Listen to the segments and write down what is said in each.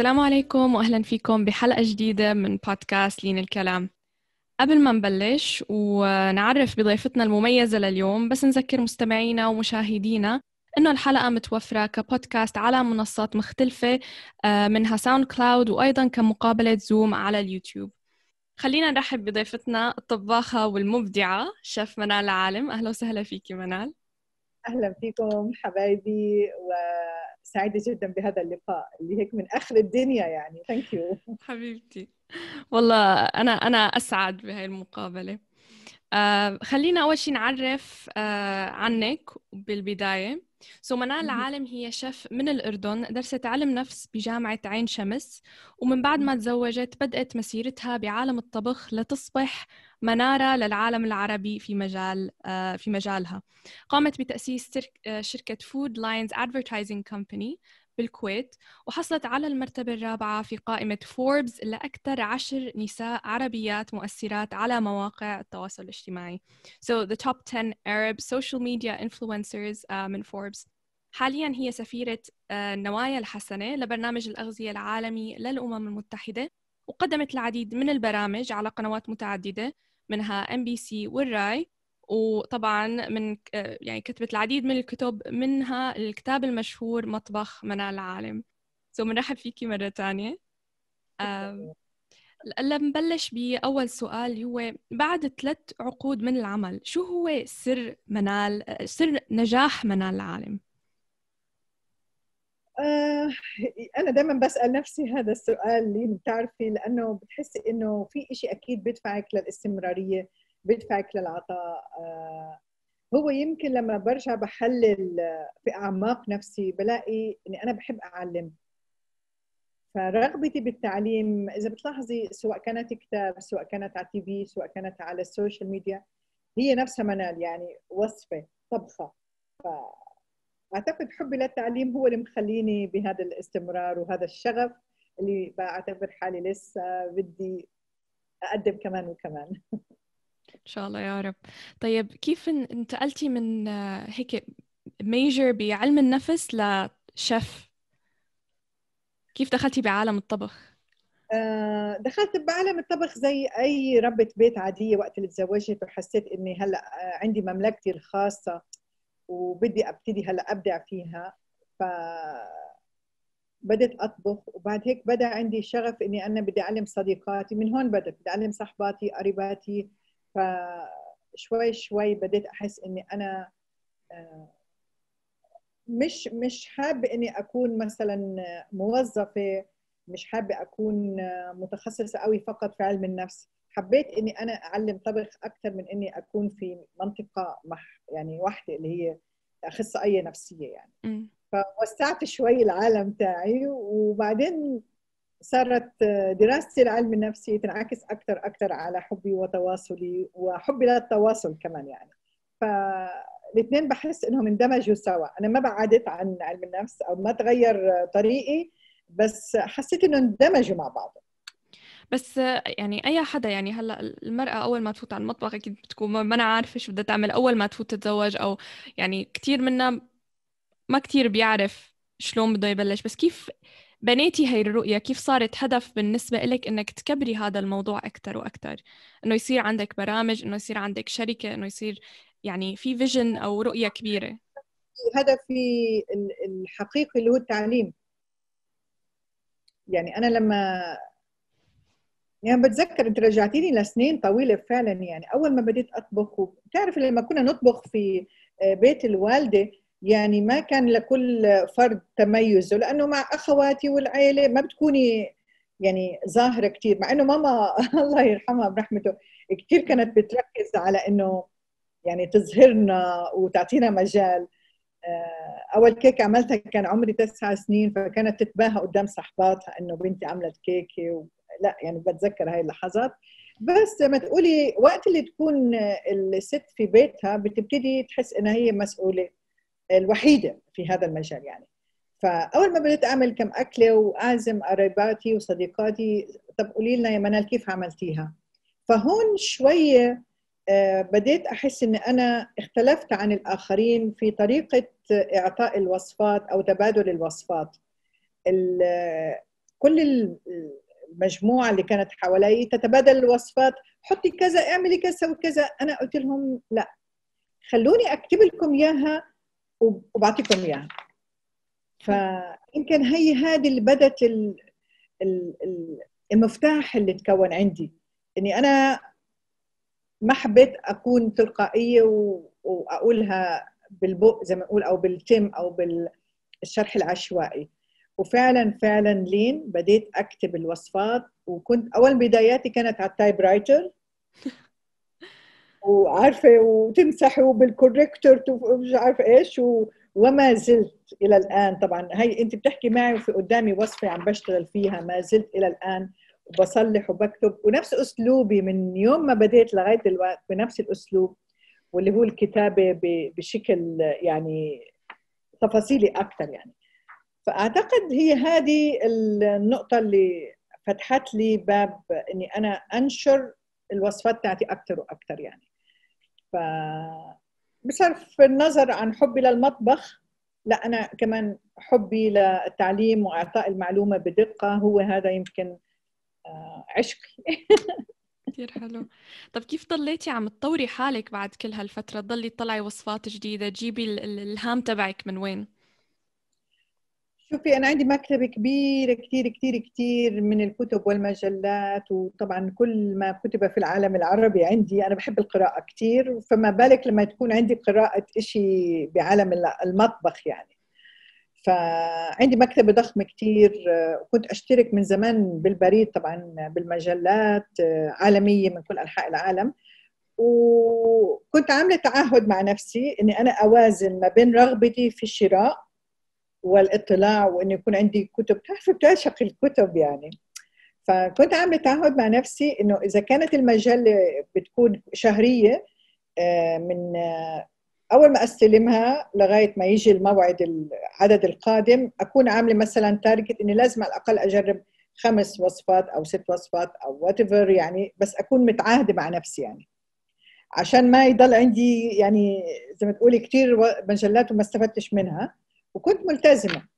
السلام عليكم واهلا فيكم بحلقه جديده من بودكاست لين الكلام قبل ما نبلش ونعرف بضيفتنا المميزه لليوم بس نذكر مستمعينا ومشاهدينا انه الحلقه متوفره كبودكاست على منصات مختلفه آه، منها ساوند كلاود وايضا كمقابله زوم على اليوتيوب خلينا نرحب بضيفتنا الطباخه والمبدعه شيف منال عالم اهلا وسهلا فيكي منال اهلا فيكم حبايبي و سعيده جدا بهذا اللقاء اللي هيك من اخر الدنيا يعني ثانك يو حبيبتي والله انا انا اسعد بهاي المقابله آه خلينا اول شيء نعرف آه عنك بالبدايه سو منال العالم هي شيف من الأردن درست علم نفس بجامعة عين شمس ومن بعد ما تزوجت بدأت مسيرتها بعالم الطبخ لتصبح منارة للعالم العربي في مجال آه، في مجالها قامت بتأسيس آه، شركة فود لاينز أدفرتايزنج كومباني بالكويت وحصلت على المرتبة الرابعة في قائمة فوربس لأكثر عشر نساء عربيات مؤثرات على مواقع التواصل الاجتماعي. So the top 10 Arab social media influencers uh, من فوربس. حاليا هي سفيرة uh, النوايا الحسنة لبرنامج الأغذية العالمي للأمم المتحدة وقدمت العديد من البرامج على قنوات متعددة منها ام بي سي والراي وطبعا من آه، يعني كتبت العديد من الكتب منها الكتاب المشهور مطبخ منال العالم سو بنرحب فيكي مرة ثانيه هلا بنبلش بأول سؤال اللي هو بعد ثلاث عقود من العمل شو هو سر منال آه، سر نجاح منال العالم؟ آه، انا دايما بسال نفسي هذا السؤال اللي بتعرفي لانه بتحسي انه في إشي اكيد بدفعك للاستمراريه بدفعك للعطاء آه، هو يمكن لما برجع بحلل في اعماق نفسي بلاقي اني انا بحب اعلم فرغبتي بالتعليم اذا بتلاحظي سواء كانت كتاب سواء كانت على التي في سواء كانت على السوشيال ميديا هي نفسها منال يعني وصفه طبخه ف... اعتقد حبي للتعليم هو اللي مخليني بهذا الاستمرار وهذا الشغف اللي بعتبر حالي لسه بدي اقدم كمان وكمان ان شاء الله يا رب طيب كيف انتقلتي من آه، هيك ميجر بعلم النفس لشيف كيف دخلتي بعالم الطبخ آه، دخلت بعالم الطبخ زي اي ربة بيت عاديه وقت اللي تزوجت وحسيت اني هلا عندي مملكتي الخاصه وبدي ابتدي هلا ابدع فيها ف بدت أطبخ وبعد هيك بدأ عندي شغف إني أنا بدي أعلم صديقاتي من هون بدأت بدي أعلم صحباتي قريباتي فشوي شوي بديت أحس إني أنا آه، مش مش حابة إني أكون مثلا موظفة مش حابة أكون متخصصة قوي فقط في علم النفس حبيت اني انا اعلم طبخ اكثر من اني اكون في منطقه مح يعني واحده اللي هي اخصائيه نفسيه يعني م. فوسعت شوي العالم تاعي وبعدين صارت دراستي لعلم النفس تنعكس اكثر اكثر على حبي وتواصلي وحبي للتواصل كمان يعني فالاثنين بحس انهم اندمجوا سوا انا ما بعدت عن علم النفس او ما تغير طريقي بس حسيت انه اندمجوا مع بعض بس يعني اي حدا يعني هلا المراه اول ما تفوت على المطبخ اكيد بتكون ما انا عارفه شو بدها تعمل اول ما تفوت تتزوج او يعني كثير منا ما كثير بيعرف شلون بده يبلش بس كيف بنيتي هاي الرؤيه كيف صارت هدف بالنسبه لك انك تكبري هذا الموضوع اكثر واكثر انه يصير عندك برامج انه يصير عندك شركه انه يصير يعني في فيجن او رؤيه كبيره هدفي الحقيقي اللي هو التعليم يعني انا لما يعني بتذكر انت رجعتيني لسنين طويله فعلا يعني اول ما بديت اطبخ وبتعرف لما كنا نطبخ في آه، بيت الوالده يعني ما كان لكل فرد تميزه لانه مع اخواتي والعيله ما بتكوني يعني ظاهره كثير مع انه ماما الله يرحمها برحمته كثير كانت بتركز على انه يعني تظهرنا وتعطينا مجال آه، اول كيك عملتها كان عمري تسع سنين فكانت تتباهى قدام صحباتها انه بنتي عملت كيكه لا يعني بتذكر هاي اللحظات بس زي ما تقولي وقت اللي تكون الست في بيتها بتبتدي تحس انها هي مسؤوله الوحيده في هذا المجال يعني فاول ما بديت اعمل كم اكله واعزم قريباتي وصديقاتي طب قولي لنا يا منال كيف عملتيها فهون شويه آه، بديت احس ان انا اختلفت عن الاخرين في طريقه اعطاء الوصفات او تبادل الوصفات كل المجموعه اللي كانت حوالي تتبادل الوصفات حطي كذا اعملي كذا سوي كذا انا قلت لهم لا خلوني اكتب لكم اياها وبعطيكم اياها فيمكن هي هذه اللي بدت المفتاح اللي تكون عندي اني انا ما حبيت اكون تلقائيه واقولها بالبق زي ما نقول او بالتم او بالشرح العشوائي وفعلا فعلا لين بديت اكتب الوصفات وكنت اول بداياتي كانت على التايب رايتر وعارفه وتمسحوا بالكوريكتور مش عارفه ايش و... وما زلت الى الان طبعا هي انت بتحكي معي وفي قدامي وصفه عم بشتغل فيها ما زلت الى الان وبصلح وبكتب ونفس اسلوبي من يوم ما بديت لغايه الوقت بنفس الاسلوب واللي هو الكتابه بشكل يعني تفاصيلي اكثر يعني فاعتقد هي هذه النقطه اللي فتحت لي باب اني انا انشر الوصفات بتاعتي اكثر واكثر يعني ف بصرف النظر عن حبي للمطبخ لا انا كمان حبي للتعليم واعطاء المعلومه بدقه هو هذا يمكن آه، عشقي كثير حلو طب كيف ضليتي عم تطوري حالك بعد كل هالفتره تضلي تطلعي وصفات جديده تجيبي الالهام تبعك من وين شوفي أنا عندي مكتبة كبيرة كتير كتير كتير من الكتب والمجلات وطبعا كل ما كتب في العالم العربي عندي أنا بحب القراءة كتير فما بالك لما تكون عندي قراءة إشي بعالم المطبخ يعني فعندي مكتبة ضخمة كتير كنت أشترك من زمان بالبريد طبعا بالمجلات عالمية من كل أنحاء العالم وكنت عاملة تعهد مع نفسي إني أنا أوازن ما بين رغبتي في الشراء والاطلاع وانه يكون عندي كتب تعرف بتعشق الكتب يعني فكنت عامله تعهد مع نفسي انه اذا كانت المجله بتكون شهريه آه، من آه، اول ما استلمها لغايه ما يجي الموعد العدد القادم اكون عامله مثلا تارجت اني لازم على الاقل اجرب خمس وصفات او ست وصفات او وات يعني بس اكون متعاهده مع نفسي يعني عشان ما يضل عندي يعني زي ما تقولي كثير مجلات وما استفدتش منها وكنت ملتزمه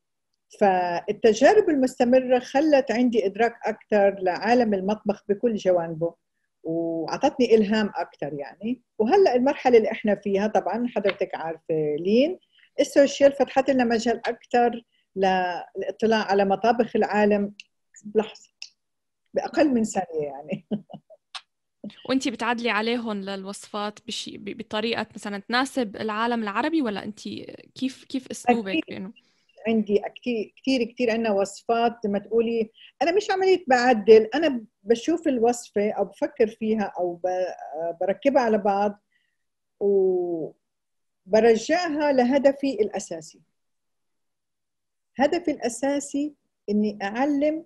فالتجارب المستمره خلت عندي ادراك اكثر لعالم المطبخ بكل جوانبه واعطتني الهام اكثر يعني وهلا المرحله اللي احنا فيها طبعا حضرتك عارفه لين السوشيال فتحت لنا مجال اكثر للاطلاع على مطابخ العالم بلحظه باقل من ثانيه يعني وانت بتعدلي عليهم للوصفات بشي بطريقه مثلا تناسب العالم العربي ولا انت كيف كيف اسلوبك بانه عندي كثير كثير كثير عندنا وصفات ما تقولي انا مش عمليه بعدل انا بشوف الوصفه او بفكر فيها او بركبها على بعض وبرجعها لهدفي الاساسي هدفي الاساسي اني اعلم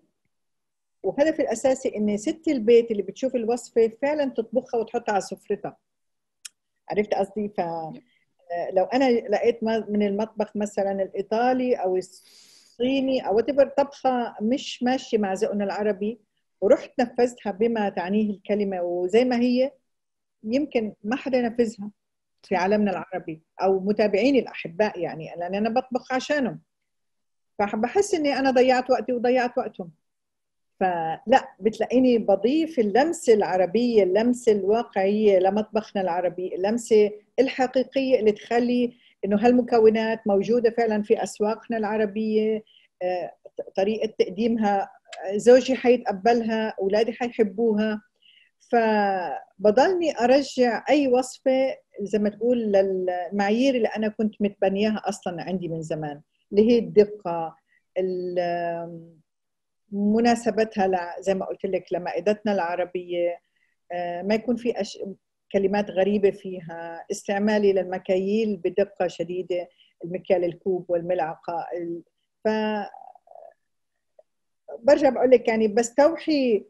وهدفي الاساسي ان ست البيت اللي بتشوف الوصفه فعلا تطبخها وتحطها على سفرتها عرفت قصدي ف لو انا لقيت من المطبخ مثلا الايطالي او الصيني او تبر طبخه مش ماشيه مع ذوقنا العربي ورحت نفذتها بما تعنيه الكلمه وزي ما هي يمكن ما حدا نفذها في عالمنا العربي او متابعيني الاحباء يعني لان انا بطبخ عشانهم فبحس اني انا ضيعت وقتي وضيعت وقتهم فلا بتلاقيني بضيف اللمسه العربيه اللمسه الواقعيه لمطبخنا العربي اللمسه الحقيقيه اللي تخلي انه هالمكونات موجوده فعلا في اسواقنا العربيه آه، طريقه تقديمها زوجي حيتقبلها اولادي حيحبوها فبضلني ارجع اي وصفه زي ما تقول للمعايير اللي انا كنت متبنيها اصلا عندي من زمان اللي هي الدقه مناسبتها ل... زي ما قلت لك لمائدتنا العربيه آه، ما يكون في أش... كلمات غريبه فيها استعمالي للمكاييل بدقه شديده المكيال الكوب والملعقه ال... ف برجع بقول لك يعني بستوحي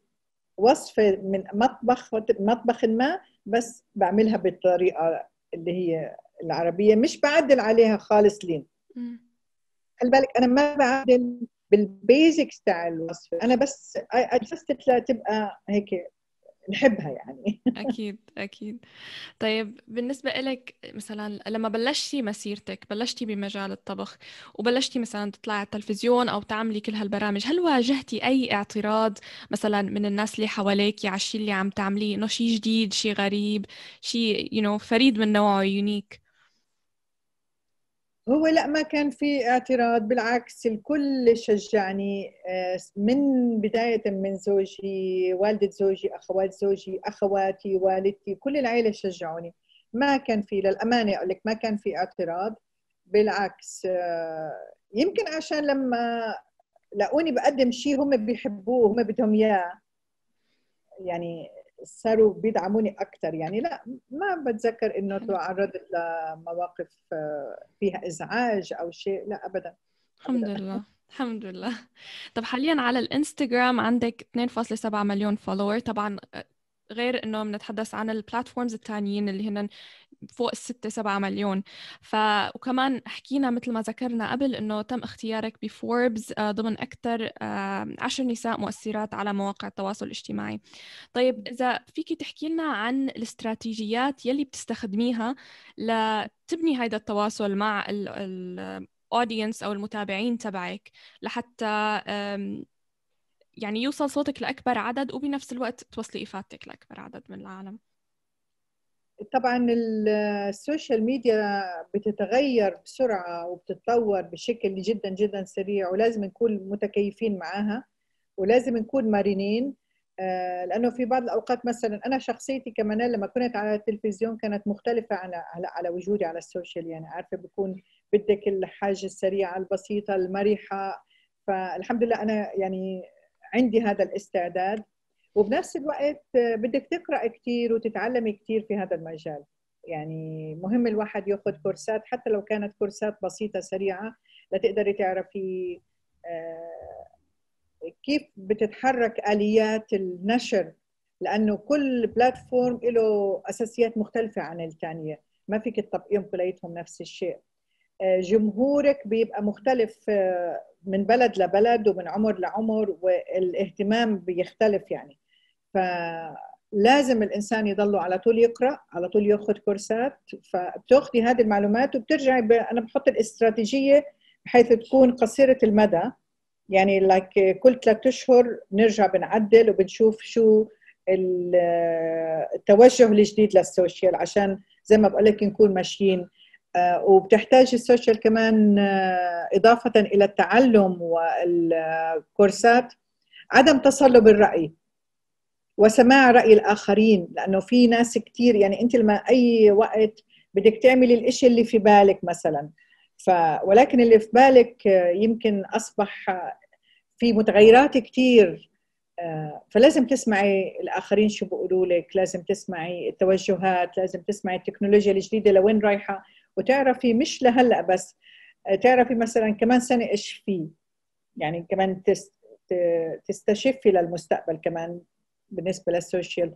وصفه من مطبخ مطبخ ما بس بعملها بالطريقه اللي هي العربيه مش بعدل عليها خالص لين خلي بالك انا ما بعدل بالبيزكس تاع الوصفه انا بس ادجستت لتبقى هيك نحبها يعني اكيد اكيد طيب بالنسبه لك مثلا لما بلشتي مسيرتك بلشتي بمجال الطبخ وبلشتي مثلا تطلعي على التلفزيون او تعملي كل هالبرامج هل واجهتي اي اعتراض مثلا من الناس اللي حواليك على الشيء اللي عم تعمليه انه شيء جديد شيء غريب شيء يو you know, فريد من نوعه يونيك هو لا ما كان في اعتراض بالعكس الكل شجعني آه، من بداية من زوجي والدة زوجي أخوات زوجي أخواتي والدتي كل العيلة شجعوني ما كان في للأمانة أقول لك ما كان في اعتراض بالعكس آه، يمكن عشان لما لقوني بقدم شيء هم بيحبوه هم بدهم إياه يعني صاروا بيدعموني اكثر يعني لا ما بتذكر انه تعرضت لمواقف آه، فيها ازعاج او شيء لا ابدا, الحمد لله الحمد لله طب حاليا على الانستغرام عندك 2.7 مليون فولور طبعا آه، غير انه بنتحدث عن البلاتفورمز الثانيين اللي هن فوق الستة سبعة مليون ف وكمان حكينا مثل ما ذكرنا قبل انه تم اختيارك بفوربس آه، ضمن اكثر عشر نساء مؤثرات على مواقع التواصل الاجتماعي طيب اذا فيكي تحكي لنا عن الاستراتيجيات يلي بتستخدميها لتبني هذا التواصل مع الاودينس او المتابعين تبعك لحتى يعني يوصل صوتك لاكبر عدد وبنفس الوقت توصلي افادتك لاكبر عدد من العالم طبعا السوشيال ميديا بتتغير بسرعه وبتتطور بشكل جدا جدا سريع ولازم نكون متكيفين معاها ولازم نكون مرنين آه، لانه في بعض الاوقات مثلا انا شخصيتي كمان لما كنت على التلفزيون كانت مختلفه على على, على وجودي على السوشيال يعني عارفه بكون بدك الحاجه السريعه البسيطه المرحه فالحمد لله انا يعني عندي هذا الاستعداد وفي نفس الوقت بدك تقرأ كثير وتتعلمي كثير في هذا المجال يعني مهم الواحد ياخذ كورسات حتى لو كانت كورسات بسيطة سريعة لتقدري تعرفي آه، كيف بتتحرك آليات النشر لأنه كل بلاتفورم له أساسيات مختلفة عن الثانية ما فيك تطبقيهم كليتهم نفس الشيء آه، جمهورك بيبقى مختلف آه، من بلد لبلد ومن عمر لعمر والاهتمام بيختلف يعني فلازم الانسان يضل على طول يقرا على طول ياخذ كورسات فبتاخذي هذه المعلومات وبترجعي ب... انا بحط الاستراتيجيه بحيث تكون قصيره المدى يعني لك كل ثلاثة اشهر بنرجع بنعدل وبنشوف شو التوجه الجديد للسوشيال عشان زي ما بقول لك نكون ماشيين آه، وبتحتاج السوشيال كمان آه، إضافة إلى التعلم والكورسات عدم تصلب الرأي وسماع راي الاخرين لانه في ناس كثير يعني انت لما اي وقت بدك تعملي الإشي اللي في بالك مثلا ف ولكن اللي في بالك آه، يمكن اصبح آه، في متغيرات كثير آه، فلازم تسمعي الاخرين شو بيقولوا لك لازم تسمعي التوجهات لازم تسمعي التكنولوجيا الجديده لوين رايحه وتعرفي مش لهلا بس تعرفي مثلا كمان سنه ايش في يعني كمان تستشفي للمستقبل كمان بالنسبه للسوشيال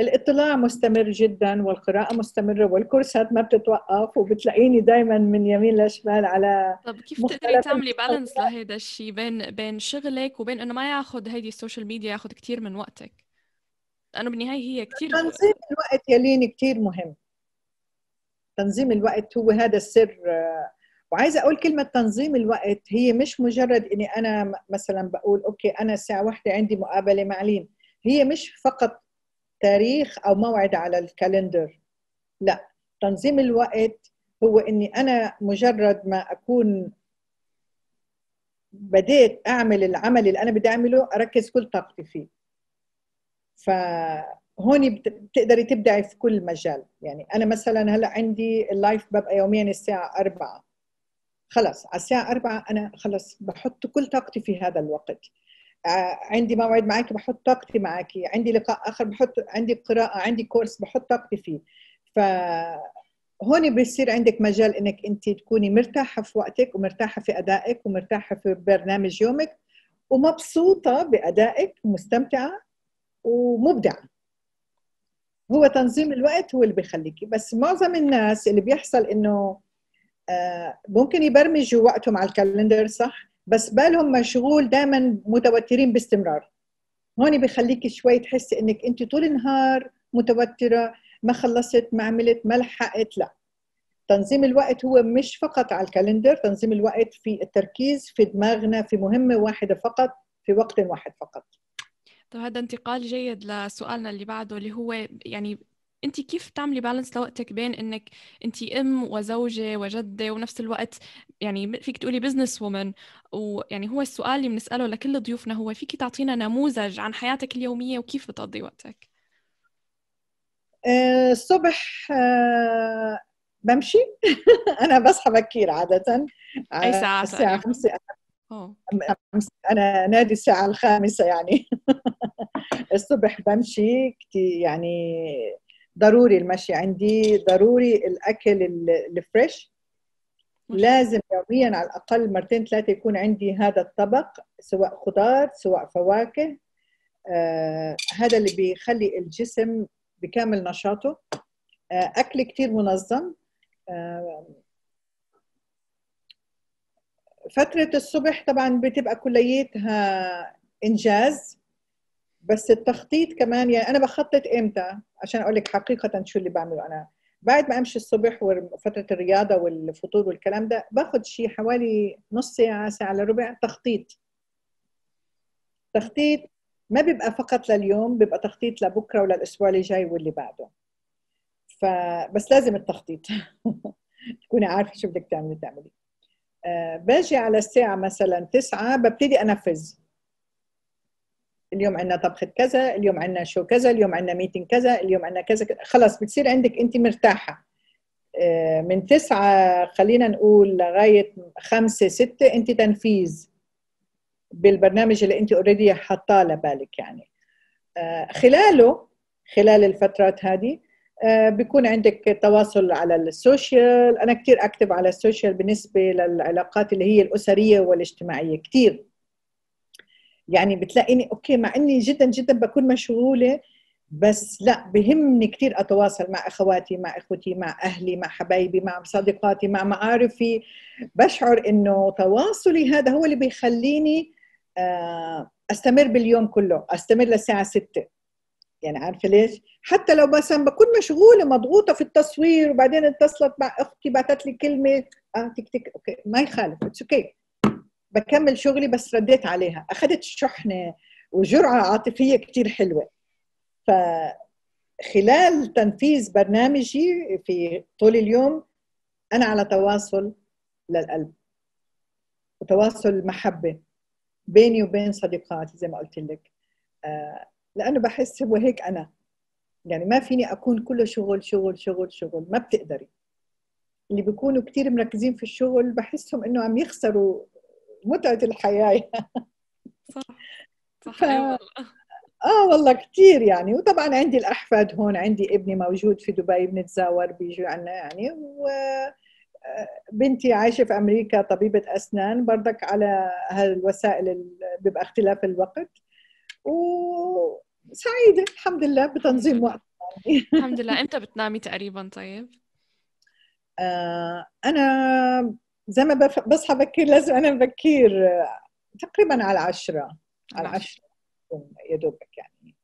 الاطلاع مستمر جدا والقراءة مستمرة والكورسات ما بتتوقف وبتلاقيني دائما من يمين لشمال على طب كيف بتقدري تعملي بالانس لهيدا الشيء بين بين شغلك وبين انه ما ياخذ هيدي السوشيال ميديا ياخذ كثير من وقتك؟ لانه بالنهاية هي كثير تنظيم الوقت يليني كثير مهم تنظيم الوقت هو هذا السر وعايزه اقول كلمه تنظيم الوقت هي مش مجرد اني انا مثلا بقول اوكي انا الساعه واحدة عندي مقابله مع لين هي مش فقط تاريخ او موعد على الكالندر لا تنظيم الوقت هو اني انا مجرد ما اكون بديت اعمل العمل اللي انا بدي اعمله اركز كل طاقتي فيه فهون بتقدري تبدعي في كل مجال يعني انا مثلا هلا عندي اللايف ببقى يوميا الساعه 4 خلص على الساعه 4 انا خلص بحط كل طاقتي في هذا الوقت عندي موعد معك بحط طاقتي معك عندي لقاء اخر بحط عندي قراءه عندي كورس بحط طاقتي فيه ف هون بيصير عندك مجال انك انت تكوني مرتاحه في وقتك ومرتاحه في ادائك ومرتاحه في برنامج يومك ومبسوطه بادائك ومستمتعه ومبدعه هو تنظيم الوقت هو اللي بيخليكي بس معظم الناس اللي بيحصل انه آه، ممكن يبرمجوا وقتهم على الكالندر صح بس بالهم مشغول دائما متوترين باستمرار هون بخليك شوي تحسي انك انت طول النهار متوتره ما خلصت ما عملت ما لحقت لا تنظيم الوقت هو مش فقط على الكالندر تنظيم الوقت في التركيز في دماغنا في مهمه واحده فقط في وقت واحد فقط طب هذا انتقال جيد لسؤالنا اللي بعده اللي هو يعني انت كيف بتعملي بالانس لوقتك بين انك انت ام وزوجه وجده ونفس الوقت يعني فيك تقولي بزنس وومن ويعني هو السؤال اللي بنساله لكل ضيوفنا هو فيك تعطينا نموذج عن حياتك اليوميه وكيف بتقضي وقتك آه، الصبح آه، بمشي انا بصحى بكير عاده اي آه، ساعه الساعه 5 طيب؟ انا نادي الساعه الخامسه يعني الصبح بمشي يعني ضروري المشي عندي ضروري الاكل الفريش لازم يوميا على الاقل مرتين ثلاثه يكون عندي هذا الطبق سواء خضار سواء فواكه آه هذا اللي بيخلي الجسم بكامل نشاطه آه اكل كثير منظم آه فترة الصبح طبعا بتبقى كليتها انجاز بس التخطيط كمان يعني انا بخطط امتى عشان اقول لك حقيقه شو اللي بعمله انا بعد ما امشي الصبح وفتره الرياضه والفطور والكلام ده باخذ شيء حوالي نص ساعه ساعه الا ربع تخطيط تخطيط ما بيبقى فقط لليوم بيبقى تخطيط لبكره وللاسبوع اللي جاي واللي بعده فبس لازم التخطيط تكوني عارفه شو بدك تعملي تعملي آه باجي على الساعه مثلا 9 ببتدي انفذ اليوم عندنا طبخه كذا اليوم عندنا شو كذا اليوم عندنا ميتين كذا اليوم عندنا كذا خلاص بتصير عندك انت مرتاحه آه، من تسعة خلينا نقول لغاية خمسة ستة أنت تنفيذ بالبرنامج اللي أنت اوريدي حاطاه لبالك يعني آه، خلاله خلال الفترات هذه آه، بيكون عندك تواصل على السوشيال أنا كثير أكتب على السوشيال بالنسبة للعلاقات اللي هي الأسرية والاجتماعية كثير يعني بتلاقيني اوكي مع اني جدا جدا بكون مشغوله بس لا بهمني كثير اتواصل مع اخواتي مع اخوتي مع اهلي مع حبايبي مع صديقاتي مع معارفي بشعر انه تواصلي هذا هو اللي بيخليني آه، استمر باليوم كله استمر للساعه 6 يعني عارفه ليش؟ حتى لو مثلا بكون مشغوله مضغوطه في التصوير وبعدين اتصلت مع اختي بعثت لي كلمه اه تك تك اوكي ما يخالف اتس اوكي okay. بكمل شغلي بس رديت عليها اخذت شحنه وجرعه عاطفيه كثير حلوه فخلال تنفيذ برنامجي في طول اليوم انا على تواصل للقلب وتواصل محبه بيني وبين صديقاتي زي ما قلت لك آه، لانه بحس هو هيك انا يعني ما فيني اكون كله شغل شغل شغل شغل ما بتقدري اللي بيكونوا كثير مركزين في الشغل بحسهم انه عم يخسروا متعه الحياه صح صح ف... والله اه والله كثير يعني وطبعا عندي الاحفاد هون عندي ابني موجود في دبي بنتزاور بيجوا عنا يعني و آه، بنتي عايشه في امريكا طبيبه اسنان برضك على هالوسائل اللي بيبقى اختلاف الوقت وسعيده الحمد لله بتنظيم وقت الحمد لله أنت بتنامي تقريبا طيب؟ آه انا زي ما بصحى بكير لازم انا بكير تقريبا على العشرة على العشرة نعم. يا دوبك يعني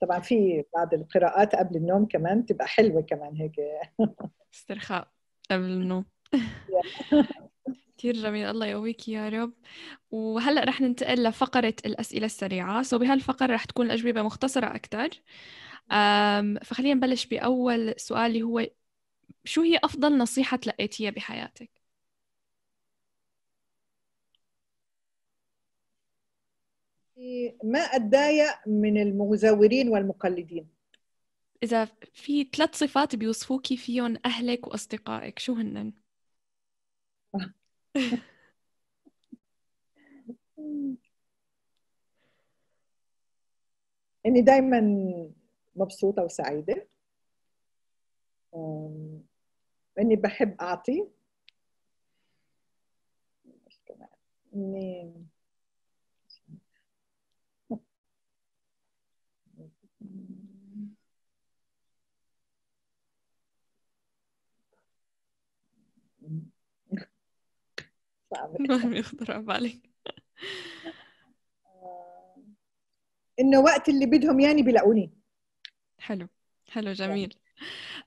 طبعا في بعض القراءات قبل النوم كمان تبقى حلوه كمان هيك استرخاء قبل النوم كثير جميل الله يقويك يا رب وهلا رح ننتقل لفقرة الأسئلة السريعة سو بهالفقرة رح تكون الأجوبة مختصرة أكثر فخلينا نبلش بأول سؤال اللي هو شو هي أفضل نصيحة تلقيتيها بحياتك؟ ما اتضايق من المزورين والمقلدين اذا في ثلاث صفات بيوصفوكي فيهم اهلك واصدقائك شو هنن اني دايما مبسوطه وسعيده اني بحب اعطي اني ما بيخطر على بالك انه وقت اللي بدهم ياني بيلاقوني حلو حلو جميل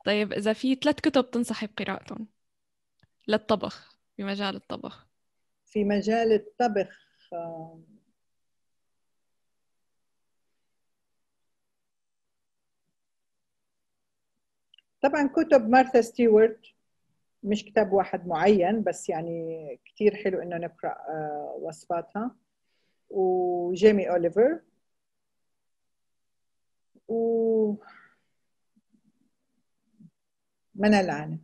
طيب اذا في ثلاث كتب تنصحي بقراءتهم للطبخ في مجال الطبخ في مجال الطبخ آه، طبعا كتب مارثا ستيوارت مش كتاب واحد معين بس يعني كتير حلو انه نقرا آه، وصفاتها وجيمي اوليفر و منى العالم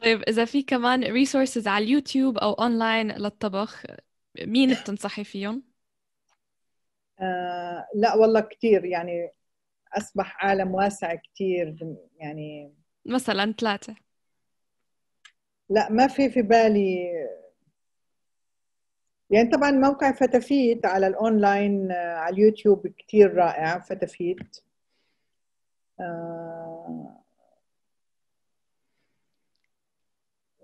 طيب اذا في كمان ريسورسز على اليوتيوب او اونلاين للطبخ مين بتنصحي فيهم؟ آه لا والله كثير يعني اصبح عالم واسع كثير يعني مثلا ثلاثه لا ما في في بالي يعني طبعا موقع فتافيت على الاونلاين آه، على اليوتيوب كثير رائع فتافيت آه،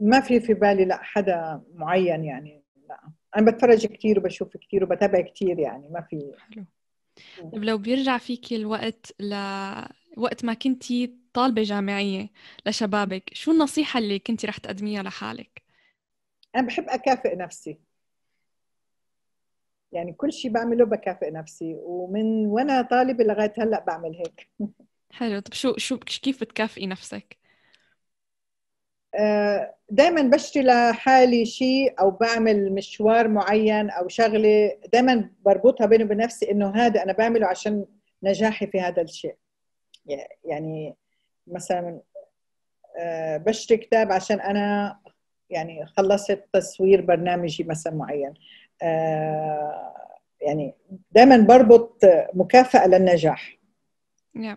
ما في في بالي لا حدا معين يعني لا انا بتفرج كثير وبشوف كثير وبتابع كثير يعني ما في حلو طيب لو بيرجع فيكي الوقت لوقت ما كنتي طالبة جامعية لشبابك شو النصيحة اللي كنتي رح تقدميها لحالك؟ أنا بحب أكافئ نفسي يعني كل شيء بعمله بكافئ نفسي ومن وأنا طالبة لغاية هلأ بعمل هيك حلو طب شو شو كيف بتكافئي نفسك؟ آه، دائما بشتري لحالي شيء او بعمل مشوار معين او شغله دائما بربطها بيني وبين نفسي انه هذا انا بعمله عشان نجاحي في هذا الشيء يعني مثلا آه، بشتري كتاب عشان انا يعني خلصت تصوير برنامجي مثلا معين آه، يعني دائما بربط مكافاه للنجاح نعم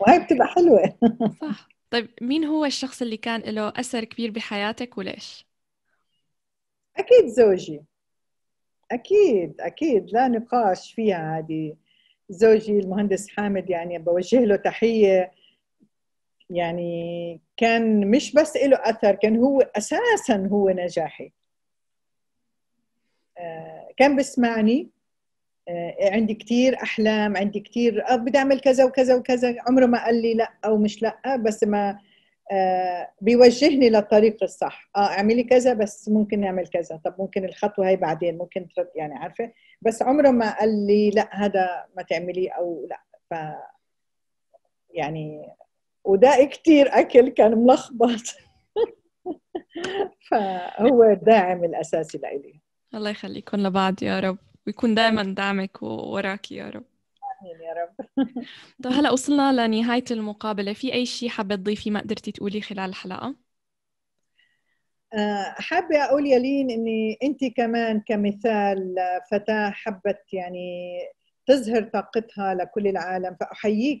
وهي بتبقى حلوه صح طيب مين هو الشخص اللي كان له أثر كبير بحياتك وليش؟ أكيد زوجي أكيد أكيد لا نقاش فيها هذه زوجي المهندس حامد يعني بوجه له تحية يعني كان مش بس له أثر كان هو أساسا هو نجاحي آه، كان بسمعني آه، عندي كثير احلام عندي كثير آه، بدي اعمل كذا وكذا وكذا عمره ما قال لي لا او مش لا بس ما آه، بيوجهني للطريق الصح اه اعملي كذا بس ممكن نعمل كذا طب ممكن الخطوه هاي بعدين ممكن ترد يعني عارفه بس عمره ما قال لي لا هذا ما تعمليه او لا ف يعني وده كثير اكل كان ملخبط فهو الداعم الاساسي لإلي الله يخليكم لبعض يا رب ويكون دائما دعمك ووراك يا رب امين يا رب طيب هلا وصلنا لنهايه المقابله في اي شيء حابه تضيفي ما قدرتي تقولي خلال الحلقه آه، حابة أقول يا لين إني أنت كمان كمثال آه، فتاة حبت يعني تظهر طاقتها لكل العالم فأحييك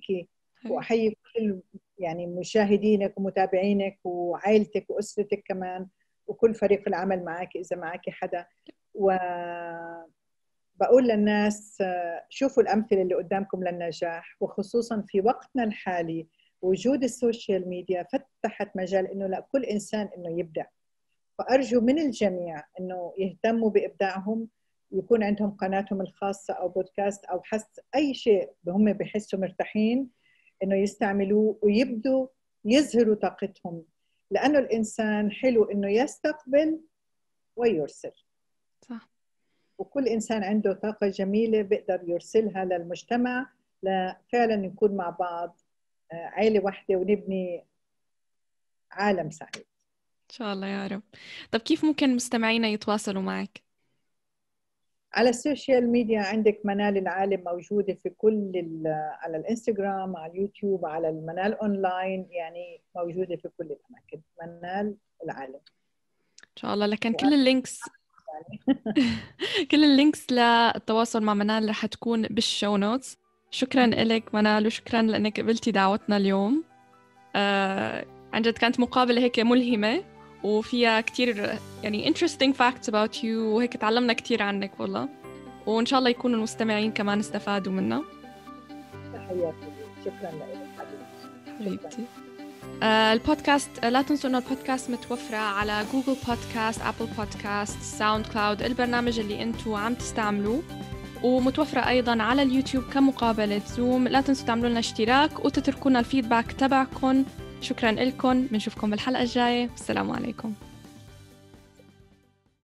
وأحيي كل يعني مشاهدينك ومتابعينك وعائلتك وأسرتك كمان وكل فريق العمل معك إذا معك حدا و بقول للناس شوفوا الأمثلة اللي قدامكم للنجاح وخصوصا في وقتنا الحالي وجود السوشيال ميديا فتحت مجال انه لكل انسان انه يبدع فارجو من الجميع انه يهتموا بابداعهم يكون عندهم قناتهم الخاصه او بودكاست او حس اي شيء هم بحسوا مرتاحين انه يستعملوه ويبدوا يظهروا طاقتهم لانه الانسان حلو انه يستقبل ويرسل صح وكل انسان عنده طاقه جميله بيقدر يرسلها للمجتمع لفعلا نكون مع بعض آه، عائله واحده ونبني عالم سعيد ان شاء الله يا رب طب كيف ممكن مستمعينا يتواصلوا معك على السوشيال ميديا عندك منال العالم موجودة في كل على الانستغرام على اليوتيوب على المنال اونلاين يعني موجودة في كل الأماكن منال العالم إن شاء الله لكن كل اللينكس يعني. كل اللينكس للتواصل مع منال رح تكون بالشو نوتس شكرا لك منال وشكرا لانك قبلتي دعوتنا اليوم آه عن جد كانت مقابله هيك ملهمه وفيها كتير يعني interesting facts about you وهيك تعلمنا كتير عنك والله وإن شاء الله يكونوا المستمعين كمان استفادوا منها تحياتي شكرا لك حبيبتي آه، البودكاست آه، لا تنسوا انه البودكاست متوفره على جوجل بودكاست ابل بودكاست ساوند كلاود البرنامج اللي انتو عم تستعملوه ومتوفرة أيضا على اليوتيوب كمقابلة زوم لا تنسوا تعملوا لنا اشتراك وتتركونا الفيدباك تبعكم شكرا لكم بنشوفكم بالحلقة الجاية والسلام عليكم